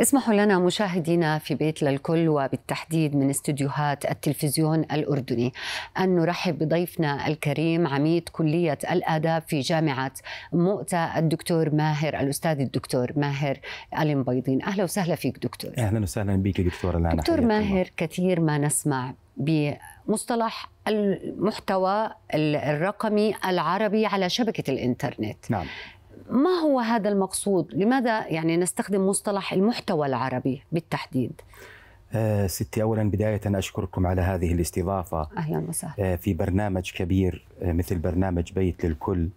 اسمحوا لنا مشاهدينا في بيت للكل وبالتحديد من استديوهات التلفزيون الأردني أن نرحب بضيفنا الكريم عميد كلية الآداب في جامعة مؤتة الدكتور ماهر الأستاذ الدكتور ماهر المبيضين أهلا وسهلا فيك دكتور أهلا وسهلا بك دكتورة لنا دكتور ماهر الله. كثير ما نسمع بمصطلح المحتوى الرقمي العربي على شبكة الإنترنت نعم ما هو هذا المقصود؟ لماذا يعني نستخدم مصطلح المحتوى العربي بالتحديد؟ آه، ستي اولا بدايه اشكركم على هذه الاستضافه اهلا وسهلا آه، في برنامج كبير آه، مثل برنامج بيت للكل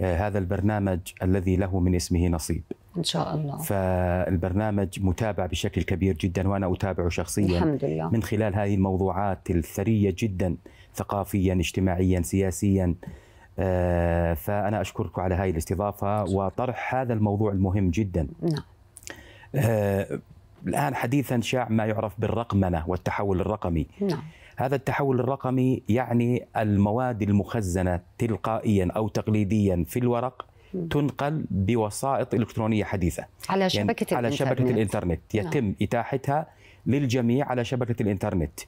هذا البرنامج الذي له من اسمه نصيب ان شاء الله فالبرنامج متابع بشكل كبير جدا وانا اتابعه شخصيا الحمد لله. من خلال هذه الموضوعات الثريه جدا ثقافيا اجتماعيا سياسيا آه، فأنا أشكرك على هذه الاستضافة وطرح هذا الموضوع المهم جدا نعم. آه، الآن حديثا شاع ما يعرف بالرقمنة والتحول الرقمي نعم. هذا التحول الرقمي يعني المواد المخزنة تلقائيا أو تقليديا في الورق تنقل بوسائط إلكترونية حديثة على يعني شبكة يعني الإنترنت. على شبكة الإنترنت نعم. يتم نعم. إتاحتها للجميع على شبكة الإنترنت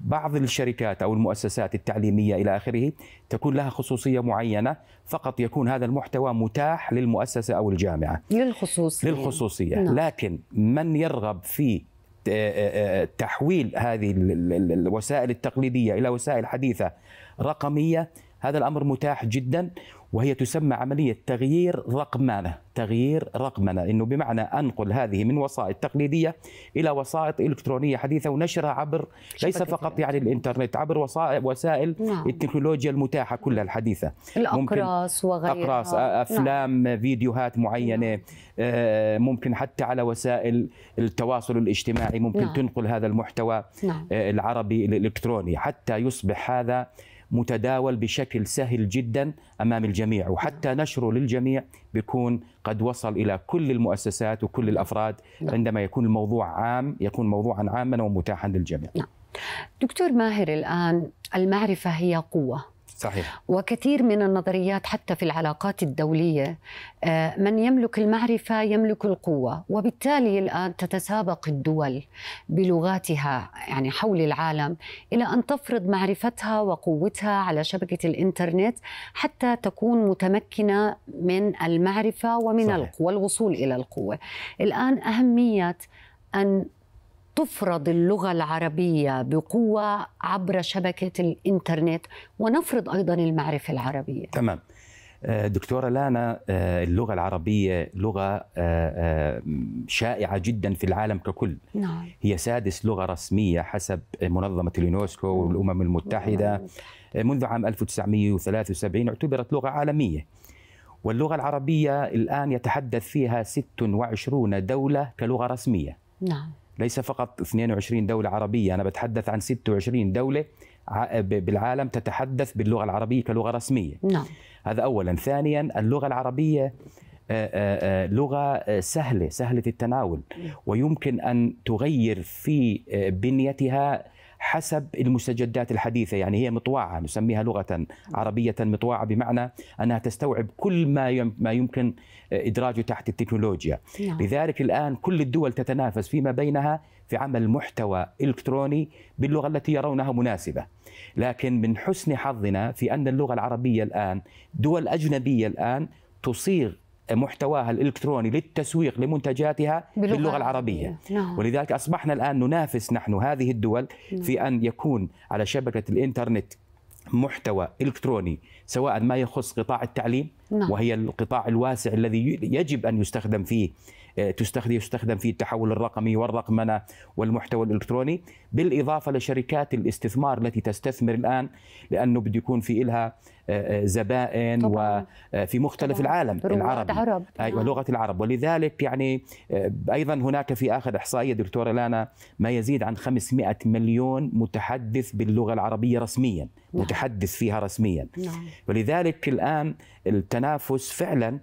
بعض الشركات أو المؤسسات التعليمية إلى آخره تكون لها خصوصية معينة فقط يكون هذا المحتوى متاح للمؤسسة أو الجامعة للخصوصية للخصوصية نعم. لكن من يرغب في آه، آه، آه، تحويل هذه الوسائل التقليدية إلى وسائل حديثة رقمية هذا الأمر متاح جدا وهي تسمى عملية تغيير رقمنة تغيير رقمنة إنه بمعنى أنقل هذه من وسائط تقليدية إلى وسائط إلكترونية حديثة ونشرها عبر ليس فقط يعني الإنترنت عبر وسائل, وسائل نعم. التكنولوجيا المتاحة كلها الحديثة الأقراص وغيرها أقراص نعم. أفلام نعم. فيديوهات معينة نعم. آه، ممكن حتى على وسائل التواصل الاجتماعي ممكن نعم. تنقل هذا المحتوى نعم. آه، العربي الإلكتروني حتى يصبح هذا متداول بشكل سهل جدا امام الجميع وحتى نشره للجميع بيكون قد وصل الى كل المؤسسات وكل الافراد نعم. عندما يكون الموضوع عام يكون موضوعا عاما ومتاحا للجميع. نعم. دكتور ماهر الان المعرفه هي قوه صحيح. وكثير من النظريات حتى في العلاقات الدولية آه، من يملك المعرفة يملك القوة وبالتالي الآن تتسابق الدول بلغاتها يعني حول العالم إلى أن تفرض معرفتها وقوتها على شبكة الإنترنت حتى تكون متمكنة من المعرفة ومن صحيح. القوة والوصول إلى القوة الآن أهمية أن تفرض اللغة العربية بقوة عبر شبكة الإنترنت ونفرض أيضا المعرفة العربية تمام آه، دكتورة لانا آه، اللغة العربية لغة آه، شائعة جدا في العالم ككل نعم. هي سادس لغة رسمية حسب منظمة اليونسكو والأمم المتحدة منذ عام 1973 اعتبرت لغة عالمية واللغة العربية الآن يتحدث فيها 26 دولة كلغة رسمية نعم ليس فقط 22 دولة عربية أنا بتحدث عن 26 دولة بالعالم تتحدث باللغة العربية كلغة رسمية نعم. هذا أولا ثانيا اللغة العربية آه، آه، آه، لغة سهلة سهلة التناول نعم. ويمكن أن تغير في بنيتها حسب المستجدات الحديثة يعني هي مطواعة نسميها لغة عربية مطواعة بمعنى أنها تستوعب كل ما ما يمكن آه، إدراجه تحت التكنولوجيا نعم. لذلك الآن كل الدول تتنافس فيما بينها في عمل محتوى إلكتروني باللغة التي يرونها مناسبة لكن من حسن حظنا في أن اللغة العربية الآن دول أجنبية الآن تصيغ محتواها الالكتروني للتسويق لمنتجاتها باللغه, باللغة العربيه نعم. ولذلك اصبحنا الان ننافس نحن هذه الدول نعم. في ان يكون على شبكه الانترنت محتوى الكتروني سواء ما يخص قطاع التعليم نعم. وهي القطاع الواسع الذي يجب ان يستخدم فيه آه، تستخدم يستخدم في التحول الرقمي والرقمنه والمحتوى الالكتروني بالاضافه لشركات الاستثمار التي تستثمر الان لانه بده يكون في إلها آه، آه، زبائن طبعاً. وفي مختلف طبعاً. العالم العربي عرب. ايوه نعم. لغه العرب ولذلك يعني ايضا هناك في اخر احصائيه دكتوره لانا ما يزيد عن 500 مليون متحدث باللغه العربيه رسميا نعم. متحدث فيها رسميا نعم. ولذلك الان التنافس فعلا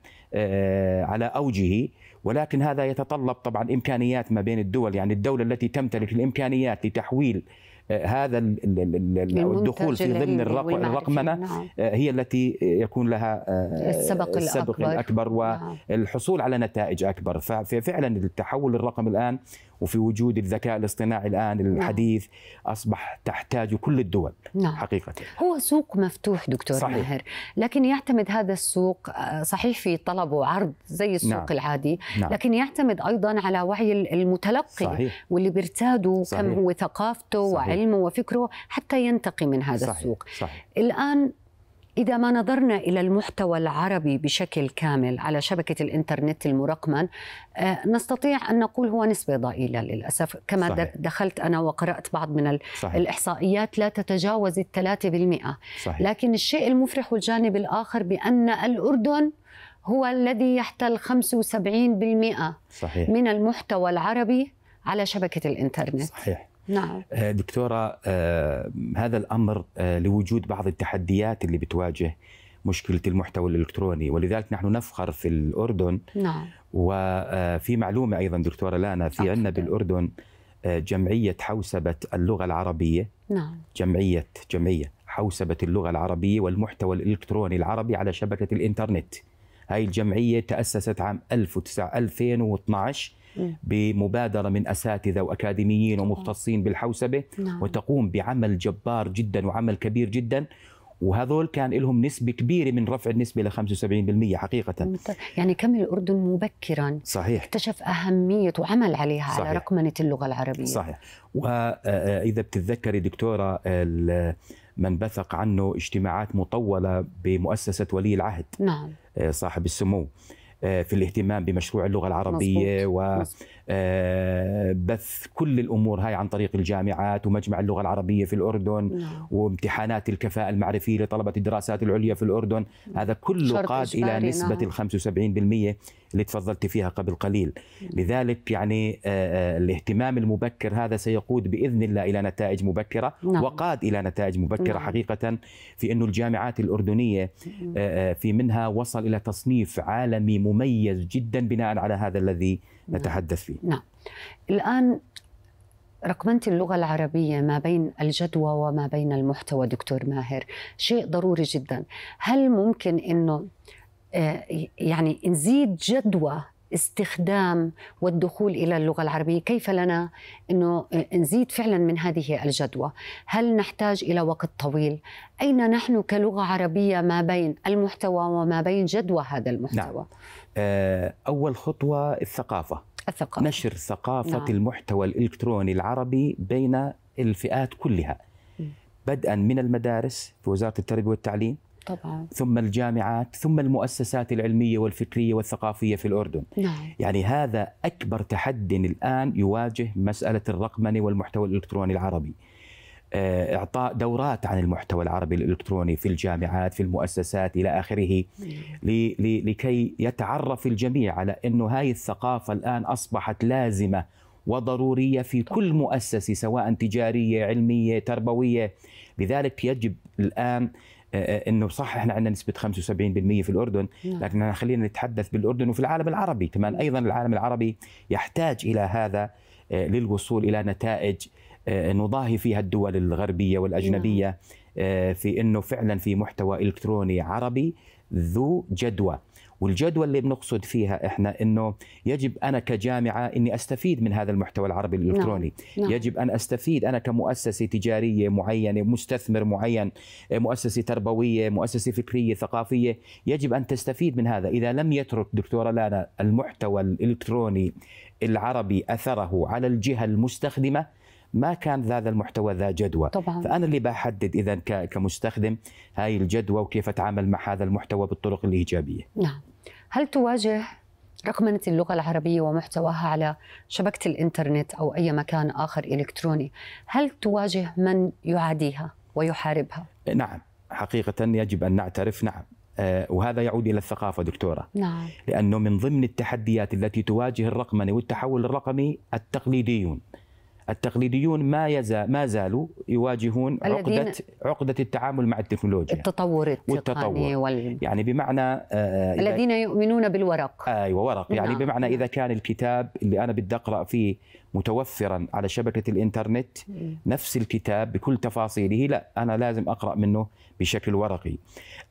على اوجه ولكن هذا يتطلب طبعا إمكانيات ما بين الدول يعني الدولة التي تمتلك الإمكانيات لتحويل آه، هذا الدخول في ضمن نعم. الرقمنة نعم. آه، هي التي يكون لها آه، السبق, السبق الأكبر, الأكبر نعم. والحصول على نتائج أكبر ففعلا التحول الرقمي الآن وفي وجود الذكاء الاصطناعي الان نعم. الحديث اصبح تحتاجه كل الدول نعم. حقيقه هو سوق مفتوح دكتور صحيح. ماهر لكن يعتمد هذا السوق آه، صحيح في طلب وعرض زي نعم. السوق نعم. العادي نعم. لكن يعتمد ايضا على وعي المتلقي صحيح. واللي بيرتاده صحيح. كم هو ثقافته صحيح. وعلمه وفكره حتى ينتقي من هذا صحيح. السوق صحيح. الان إذا ما نظرنا إلى المحتوى العربي بشكل كامل على شبكة الإنترنت المرقمن آه، نستطيع أن نقول هو نسبة ضئيلة للأسف كما صحيح. دخلت أنا وقرأت بعض من صحيح. الإحصائيات لا تتجاوز الثلاثة بالمئة صحيح. لكن الشيء المفرح والجانب الآخر بأن الأردن هو الذي يحتل 75% صحيح. من المحتوى العربي على شبكة الإنترنت صحيح نعم. آه، دكتورة آه، هذا الأمر آه، لوجود بعض التحديات اللي بتواجه مشكلة المحتوى الإلكتروني ولذلك نحن نفخر في الأردن نعم. وفي معلومة أيضا دكتورة لانا في عندنا بالأردن جمعية حوسبة اللغة العربية نعم. جمعية جمعية حوسبة اللغة العربية والمحتوى الإلكتروني العربي على شبكة الإنترنت هاي الجمعية تأسست عام 2012 إيه. بمبادرة من أساتذة وأكاديميين إيه. ومختصين بالحوسبة نعم. وتقوم بعمل جبار جدا وعمل كبير جدا وهذول كان لهم نسبة كبيرة من رفع النسبة ل 75% حقيقة يعني كم الأردن مبكرا صحيح اكتشف أهمية وعمل عليها صحيح. على رقمنة اللغة العربية صحيح وإذا آه، آه، بتتذكري دكتورة من بثق عنه اجتماعات مطولة بمؤسسة ولي العهد نعم آه، صاحب السمو آه، في الاهتمام بمشروع اللغه العربيه مزبوط. و مزبوط. آه، بث كل الامور هاي عن طريق الجامعات ومجمع اللغه العربيه في الاردن نعم. وامتحانات الكفاءه المعرفيه لطلبه الدراسات العليا في الاردن هذا كله قاد الى نسبه نعم. ال 75% اللي تفضلت فيها قبل قليل لذلك يعني آه، آه، الاهتمام المبكر هذا سيقود باذن الله الى نتائج مبكره نعم. وقاد الى نتائج مبكره نعم. حقيقه في انه الجامعات الاردنيه في منها وصل الى تصنيف عالمي مميز جدا بناء على هذا الذي نعم. نتحدث فيه نعم الآن رقمنت اللغة العربية ما بين الجدوى وما بين المحتوى دكتور ماهر شيء ضروري جدا هل ممكن أنه آه، يعني نزيد جدوى استخدام والدخول الى اللغه العربيه، كيف لنا انه نزيد فعلا من هذه الجدوى؟ هل نحتاج الى وقت طويل؟ اين نحن كلغه عربيه ما بين المحتوى وما بين جدوى هذا المحتوى؟ نعم. آه، اول خطوه الثقافه. الثقافة. نشر ثقافة نعم. المحتوى الإلكتروني العربي بين الفئات كلها بدءا من المدارس في وزارة التربية والتعليم طبعا. ثم الجامعات ثم المؤسسات العلمية والفكرية والثقافية في الأردن نعم. يعني هذا أكبر تحد الآن يواجه مسألة الرقمنة والمحتوى الإلكتروني العربي آه، اعطاء دورات عن المحتوى العربي الالكتروني في الجامعات في المؤسسات الى اخره لكي يتعرف الجميع على انه هاي الثقافه الان اصبحت لازمه وضروريه في كل مؤسسه سواء تجاريه علميه تربويه لذلك يجب الان آه، آه، انه صح احنا عندنا نسبه 75% في الاردن نعم. لكن خلينا نتحدث بالاردن وفي العالم العربي كمان ايضا العالم العربي يحتاج الى هذا للوصول الى نتائج آه، نضاهي فيها الدول الغربيه والاجنبيه نعم. آه، في انه فعلا في محتوى الكتروني عربي ذو جدوى والجدوى اللي بنقصد فيها احنا انه يجب انا كجامعه اني استفيد من هذا المحتوى العربي الالكتروني نعم. نعم. يجب ان استفيد انا كمؤسسه تجاريه معينه مستثمر معين آه، مؤسسه تربويه مؤسسه فكريه ثقافيه يجب ان تستفيد من هذا اذا لم يترك دكتوره لانا المحتوى الالكتروني العربي اثره على الجهه المستخدمه ما كان ذا المحتوى ذا جدوى طبعا. فأنا اللي بحدد إذا كمستخدم هاي الجدوى وكيف أتعامل مع هذا المحتوى بالطرق الإيجابية نعم هل تواجه رقمنة اللغة العربية ومحتواها على شبكة الإنترنت أو أي مكان آخر إلكتروني هل تواجه من يعاديها ويحاربها؟ نعم حقيقة يجب أن نعترف نعم آه، وهذا يعود الى الثقافه دكتوره نعم لانه من ضمن التحديات التي تواجه الرقمنه والتحول الرقمي التقليديون التقليديون ما يزال ما زالوا يواجهون عقده عقده التعامل مع التكنولوجيا التطور التقني وال... يعني بمعنى آه الذين يؤمنون بالورق ايوه ورق يعني نعم. بمعنى اذا كان الكتاب اللي انا بدي اقرا فيه متوفرا على شبكه الانترنت نفس الكتاب بكل تفاصيله لا انا لازم اقرا منه بشكل ورقي.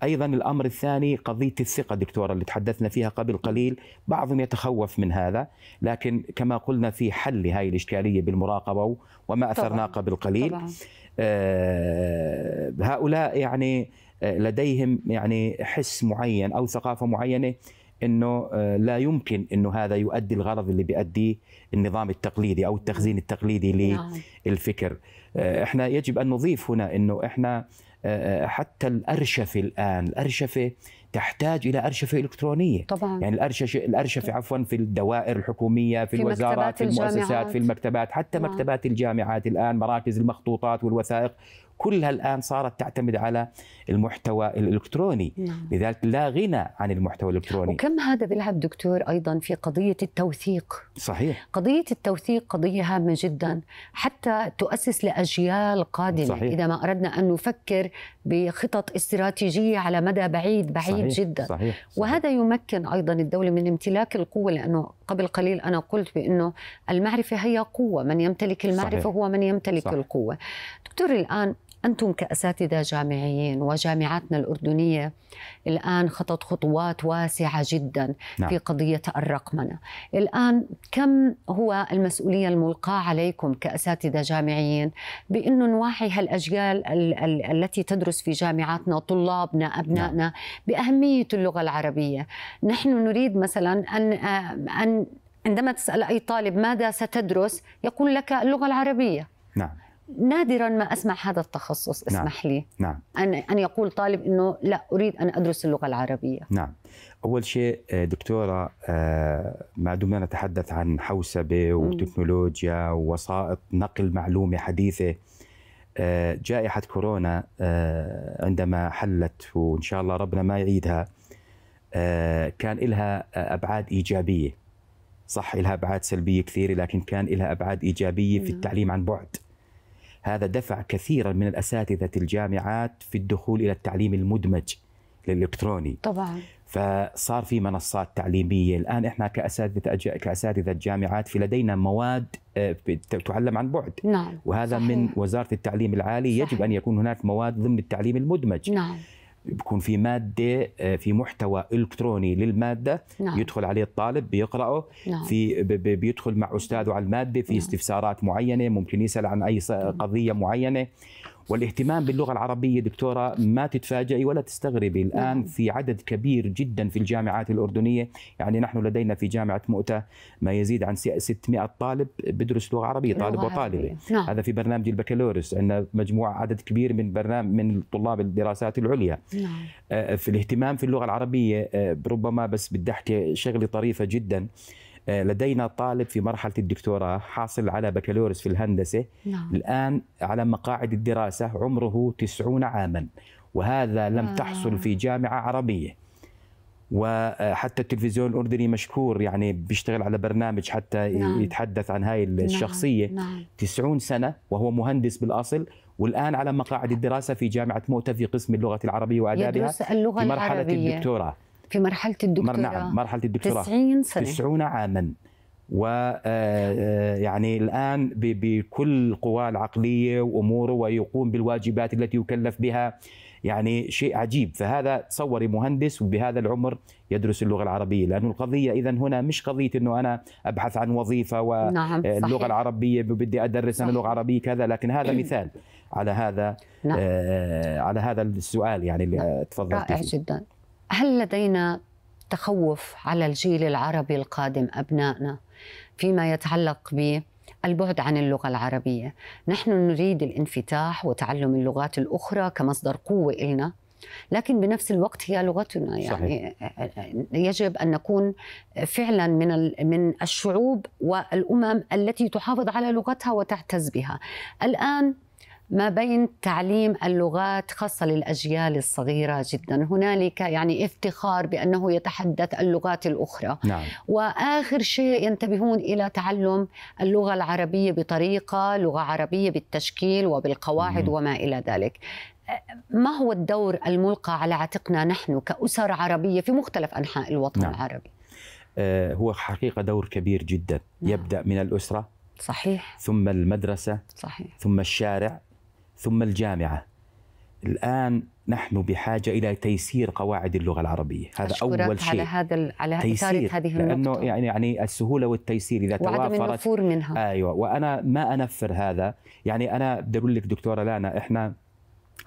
ايضا الامر الثاني قضيه الثقه دكتوره اللي تحدثنا فيها قبل قليل، بعضهم يتخوف من هذا، لكن كما قلنا في حل هذه الاشكاليه بالمراقبه وما اثرناه قبل قليل. طبعا. آه، هؤلاء يعني آه، لديهم يعني حس معين او ثقافه معينه انه آه، لا يمكن انه هذا يؤدي الغرض اللي بيؤديه النظام التقليدي او التخزين نعم. التقليدي للفكر نعم. آه، احنا يجب ان نضيف هنا انه احنا آه، حتى الارشفه الان الارشفه تحتاج الى ارشفه الكترونيه طبعا يعني الارشفه الارشفه عفوا في الدوائر الحكوميه في, في الوزارات في المؤسسات في المكتبات حتى نعم. مكتبات الجامعات الان مراكز المخطوطات والوثائق كلها الآن صارت تعتمد على المحتوى الإلكتروني نعم. لذلك لا غنى عن المحتوى الإلكتروني وكم هذا بيلعب دكتور أيضا في قضية التوثيق صحيح قضية التوثيق قضية هامة جدا حتى تؤسس لأجيال قادمة صحيح. إذا ما أردنا أن نفكر بخطط استراتيجية على مدى بعيد بعيد صحيح. جدا صحيح. صحيح. وهذا يمكن أيضا الدولة من امتلاك القوة لأنه قبل قليل أنا قلت بأنه المعرفة هي قوة من يمتلك المعرفة صحيح. هو من يمتلك صح. القوة دكتور الآن أنتم كأساتذة جامعيين وجامعاتنا الأردنية الآن خطت خطوات واسعة جدا نعم. في قضية الرقمنة الآن كم هو المسؤولية الملقاة عليكم كأساتذة جامعيين بأنه نوعي هالأجيال ال- ال- التي تدرس في جامعاتنا طلابنا أبنائنا نعم. بأهمية اللغة العربية نحن نريد مثلا أن, أن عندما تسأل أي طالب ماذا ستدرس يقول لك اللغة العربية نعم نادرا ما اسمع هذا التخصص نعم. اسمح نعم. لي نعم ان ان يقول طالب انه لا اريد ان ادرس اللغه العربيه نعم اول شيء آه، دكتوره آه، ما دمنا نتحدث عن حوسبه وتكنولوجيا ووسائط نقل معلومه حديثه آه، جائحه كورونا عندما حلت وان شاء الله ربنا ما يعيدها كان لها ابعاد ايجابيه صح لها ابعاد سلبيه كثيره لكن كان لها ابعاد ايجابيه في نعم. التعليم عن بعد هذا دفع كثيرا من الاساتذه الجامعات في الدخول الى التعليم المدمج الالكتروني طبعا فصار في منصات تعليميه الان احنا كاساتذه أج... كاساتذه جامعات في لدينا مواد آه، تعلم عن بعد نعم وهذا صحيح. من وزاره التعليم العالي صحيح. يجب ان يكون هناك مواد ضمن التعليم المدمج نعم بكون في ماده آه، في محتوى الكتروني للماده نعم. يدخل عليه الطالب بيقراه نعم. في بيدخل مع استاذه على الماده في نعم. استفسارات معينه ممكن يسال عن اي طيب. قضيه معينه والاهتمام باللغه العربيه دكتوره ما تتفاجئي ولا تستغربي الان نعم. في عدد كبير جدا في الجامعات الاردنيه يعني نحن لدينا في جامعه مؤتة ما يزيد عن 600 طالب بدرس لغه عربيه طالب وطالبه نعم. هذا في برنامج البكالوريوس عندنا مجموعه عدد كبير من برنامج من طلاب الدراسات العليا نعم. آه، في الاهتمام في اللغه العربيه آه، ربما بس بدي احكي شغله طريفه جدا آه، لدينا طالب في مرحله الدكتوراه حاصل على بكالوريوس في الهندسه نعم. الان على مقاعد الدراسه عمره 90 عاما وهذا لم آه. تحصل في جامعه عربيه وحتى آه، التلفزيون الاردني مشكور يعني بيشتغل على برنامج حتى نعم. يتحدث عن هاي نعم. الشخصيه نعم. 90 سنه وهو مهندس بالاصل والان على مقاعد الدراسه في جامعه مؤتة في قسم اللغه العربيه وادابها اللغه في مرحله العربية. الدكتوراه في مرحله الدكتوراه نعم مرحله الدكتوراه 90 سنه 90 عاما و آه، آه، يعني الان بكل قواه العقليه واموره ويقوم بالواجبات التي يكلف بها يعني شيء عجيب فهذا تصوري مهندس وبهذا العمر يدرس اللغه العربيه لانه القضيه اذا هنا مش قضيه انه انا ابحث عن وظيفه واللغه نعم آه، العربيه بدي ادرس صحيح. انا لغه عربيه كذا لكن هذا مثال على هذا نعم. آه على هذا السؤال يعني اللي نعم. تفضلت رائع فيه. جدا هل لدينا تخوف على الجيل العربي القادم أبنائنا فيما يتعلق ب البعد عن اللغة العربية نحن نريد الانفتاح وتعلم اللغات الأخرى كمصدر قوة إلنا لكن بنفس الوقت هي لغتنا يعني صحيح. يجب ان نكون فعلا من من الشعوب والامم التي تحافظ على لغتها وتعتز بها الان ما بين تعليم اللغات خاصة للأجيال الصغيرة جدا هنالك يعني افتخار بأنه يتحدث اللغات الأخرى نعم. وآخر شيء ينتبهون إلى تعلم اللغة العربية بطريقة لغة عربية بالتشكيل وبالقواعد مم. وما إلى ذلك ما هو الدور الملقى على عاتقنا نحن كأسر عربية في مختلف أنحاء الوطن نعم. العربي آه، هو حقيقة دور كبير جدا نعم. يبدأ من الأسرة صحيح ثم المدرسة صحيح ثم الشارع ثم الجامعه الان نحن بحاجه الى تيسير قواعد اللغه العربيه هذا اول شيء على هذا على تيسير هذه النقطه لانه يعني يعني السهوله والتيسير اذا وعدم توافرت النفور منها ايوه وانا ما انفر هذا يعني انا بدي اقول لك دكتوره لانا احنا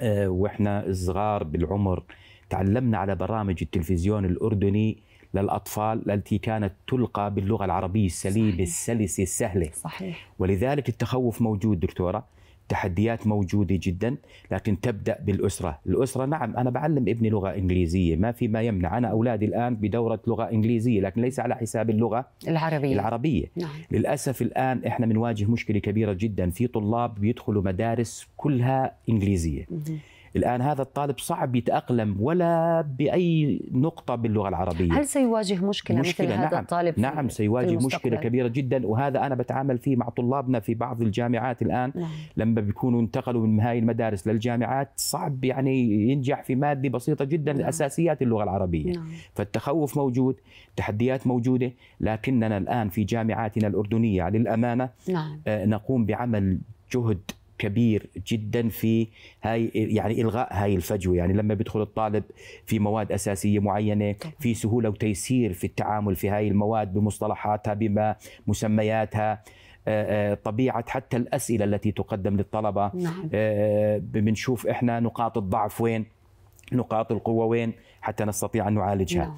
آه، واحنا صغار بالعمر تعلمنا على برامج التلفزيون الاردني للاطفال التي كانت تلقى باللغه العربيه السليمة السلسه السهله صحيح ولذلك التخوف موجود دكتوره تحديات موجودة جدا لكن تبدأ بالأسرة الأسرة نعم أنا بعلم ابني لغة إنجليزية ما في ما يمنع أنا أولادي الآن بدورة لغة إنجليزية لكن ليس على حساب اللغة العربية العربية نعم. للأسف الآن إحنا بنواجه مشكلة كبيرة جدا في طلاب بيدخلوا مدارس كلها إنجليزية مه. الآن هذا الطالب صعب يتأقلم ولا بأي نقطة باللغة العربية هل سيواجه مشكلة, مشكلة مثل نعم هذا الطالب نعم سيواجه مشكلة كبيرة جدا وهذا أنا بتعامل فيه مع طلابنا في بعض الجامعات الآن نعم. لما بيكونوا انتقلوا من هاي المدارس للجامعات صعب يعني ينجح في مادة بسيطة جدا نعم. أساسيات اللغة العربية نعم. فالتخوف موجود تحديات موجودة لكننا الآن في جامعاتنا الأردنية للأمانة نعم. آه، نقوم بعمل جهد كبير جدا في هاي يعني الغاء هاي الفجوه يعني لما بيدخل الطالب في مواد اساسيه معينه في سهوله وتيسير في التعامل في هاي المواد بمصطلحاتها بما مسمياتها آه، آه، طبيعه حتى الاسئله التي تقدم للطلبه نعم. آه، بنشوف احنا نقاط الضعف وين نقاط القوه وين حتى نستطيع ان نعالجها نعم.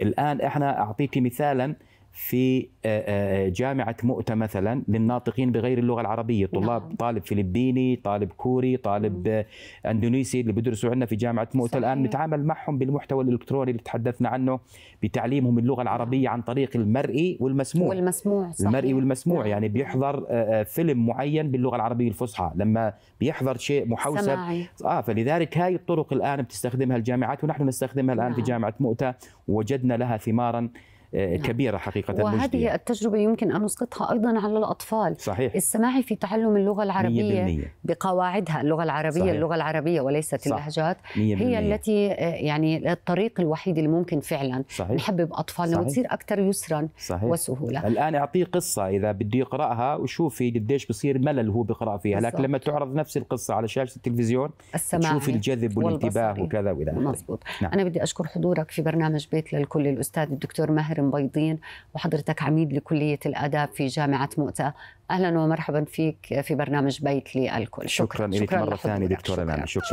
الان احنا اعطيك مثالا في آه، آه، جامعة مؤتة مثلا للناطقين بغير اللغة العربية نعم. طلاب نعم. طالب فلبيني طالب كوري طالب آه، أندونيسي اللي بدرسوا عندنا في جامعة مؤتة صحيح. الآن نتعامل معهم بالمحتوى الإلكتروني اللي تحدثنا عنه بتعليمهم اللغة نعم. العربية عن طريق المرئي والمسموع والمسموع صحيح. المرئي والمسموع نعم. يعني بيحضر فيلم معين باللغة العربية الفصحى لما بيحضر شيء محوسب سماعي. آه فلذلك هاي الطرق الآن بتستخدمها الجامعات ونحن نستخدمها الآن نعم. في جامعة مؤتة ووجدنا لها ثمارا آه، نعم. كبيرة حقيقة وهذه مجدية. التجربة يمكن أن نسقطها أيضا على الأطفال صحيح السماعي في تعلم اللغة العربية 100 بقواعدها اللغة العربية صحيح. اللغة العربية وليست صح. اللهجات 100 هي التي آه، يعني الطريق الوحيد اللي ممكن فعلا صحيح. نحبب أطفالنا صحيح. وتصير أكثر يسرا صحيح. وسهولة الآن أعطيه قصة إذا بده يقرأها وشوفي قديش بصير ملل هو بقرأ فيها بالزبط. لكن لما تعرض نفس القصة على شاشة التلفزيون تشوفي الجذب والانتباه وكذا وإلى آخره مضبوط نعم. أنا بدي أشكر حضورك في برنامج بيت للكل الأستاذ الدكتور ماهر ماهر مبيضين وحضرتك عميد لكلية الآداب في جامعة مؤتة أهلا ومرحبا فيك في برنامج بيت للكل شكرا, شكرا لك مرة ثانية دكتورة نعم، شكرا. شكرا.